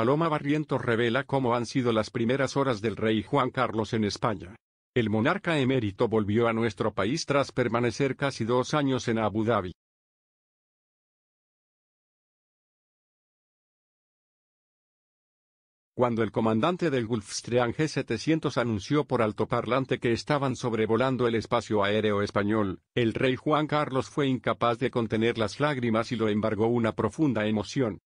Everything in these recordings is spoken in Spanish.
Paloma Barrientos revela cómo han sido las primeras horas del rey Juan Carlos en España. El monarca emérito volvió a nuestro país tras permanecer casi dos años en Abu Dhabi. Cuando el comandante del Gulfstream G700 anunció por altoparlante que estaban sobrevolando el espacio aéreo español, el rey Juan Carlos fue incapaz de contener las lágrimas y lo embargó una profunda emoción.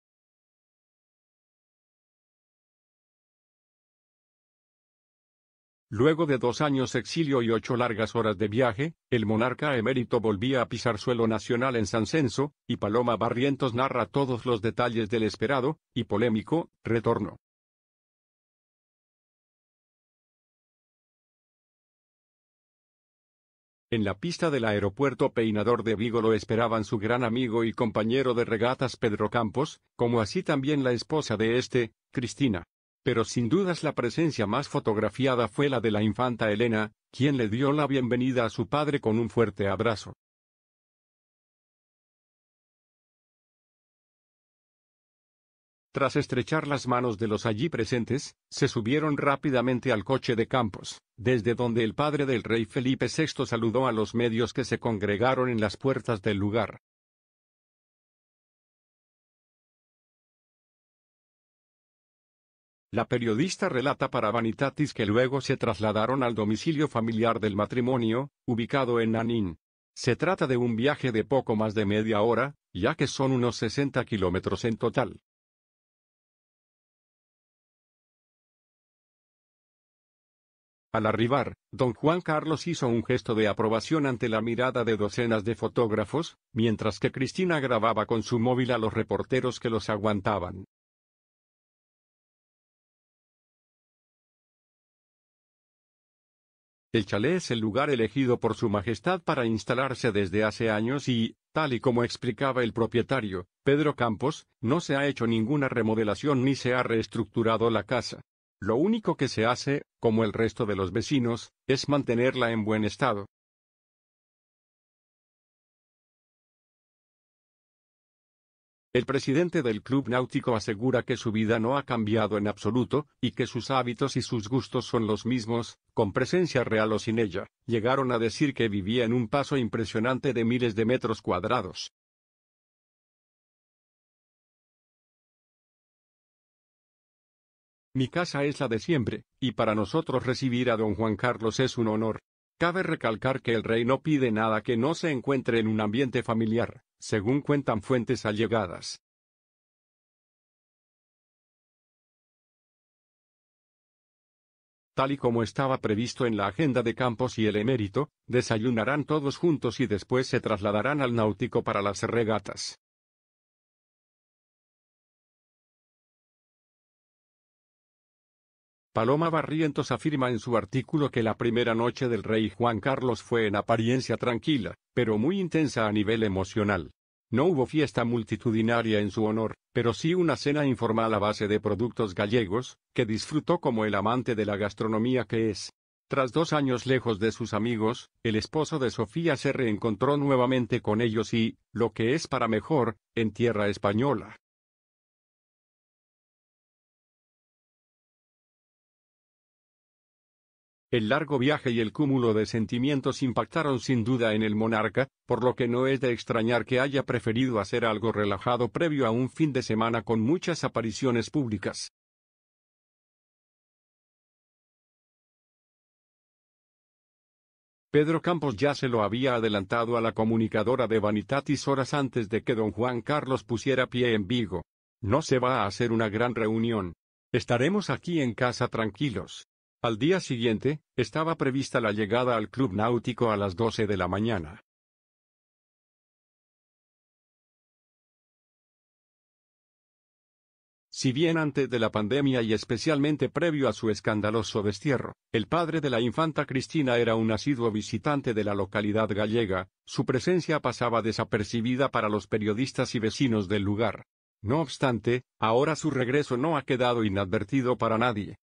Luego de dos años exilio y ocho largas horas de viaje, el monarca emérito volvía a pisar suelo nacional en San Censo, y Paloma Barrientos narra todos los detalles del esperado, y polémico, retorno. En la pista del aeropuerto Peinador de Vigo lo esperaban su gran amigo y compañero de regatas Pedro Campos, como así también la esposa de este, Cristina. Pero sin dudas la presencia más fotografiada fue la de la infanta Elena, quien le dio la bienvenida a su padre con un fuerte abrazo. Tras estrechar las manos de los allí presentes, se subieron rápidamente al coche de Campos, desde donde el padre del rey Felipe VI saludó a los medios que se congregaron en las puertas del lugar. La periodista relata para Vanitatis que luego se trasladaron al domicilio familiar del matrimonio, ubicado en Nanín. Se trata de un viaje de poco más de media hora, ya que son unos 60 kilómetros en total. Al arribar, don Juan Carlos hizo un gesto de aprobación ante la mirada de docenas de fotógrafos, mientras que Cristina grababa con su móvil a los reporteros que los aguantaban. El chalé es el lugar elegido por su majestad para instalarse desde hace años y, tal y como explicaba el propietario, Pedro Campos, no se ha hecho ninguna remodelación ni se ha reestructurado la casa. Lo único que se hace, como el resto de los vecinos, es mantenerla en buen estado. El presidente del club náutico asegura que su vida no ha cambiado en absoluto, y que sus hábitos y sus gustos son los mismos, con presencia real o sin ella. Llegaron a decir que vivía en un paso impresionante de miles de metros cuadrados. Mi casa es la de siempre, y para nosotros recibir a don Juan Carlos es un honor. Cabe recalcar que el rey no pide nada que no se encuentre en un ambiente familiar, según cuentan fuentes allegadas. Tal y como estaba previsto en la agenda de Campos y el emérito, desayunarán todos juntos y después se trasladarán al náutico para las regatas. Paloma Barrientos afirma en su artículo que la primera noche del rey Juan Carlos fue en apariencia tranquila, pero muy intensa a nivel emocional. No hubo fiesta multitudinaria en su honor, pero sí una cena informal a base de productos gallegos, que disfrutó como el amante de la gastronomía que es. Tras dos años lejos de sus amigos, el esposo de Sofía se reencontró nuevamente con ellos y, lo que es para mejor, en tierra española. El largo viaje y el cúmulo de sentimientos impactaron sin duda en el monarca, por lo que no es de extrañar que haya preferido hacer algo relajado previo a un fin de semana con muchas apariciones públicas. Pedro Campos ya se lo había adelantado a la comunicadora de Vanitatis horas antes de que don Juan Carlos pusiera pie en Vigo. No se va a hacer una gran reunión. Estaremos aquí en casa tranquilos. Al día siguiente, estaba prevista la llegada al club náutico a las 12 de la mañana. Si bien antes de la pandemia y especialmente previo a su escandaloso destierro, el padre de la infanta Cristina era un asiduo visitante de la localidad gallega, su presencia pasaba desapercibida para los periodistas y vecinos del lugar. No obstante, ahora su regreso no ha quedado inadvertido para nadie.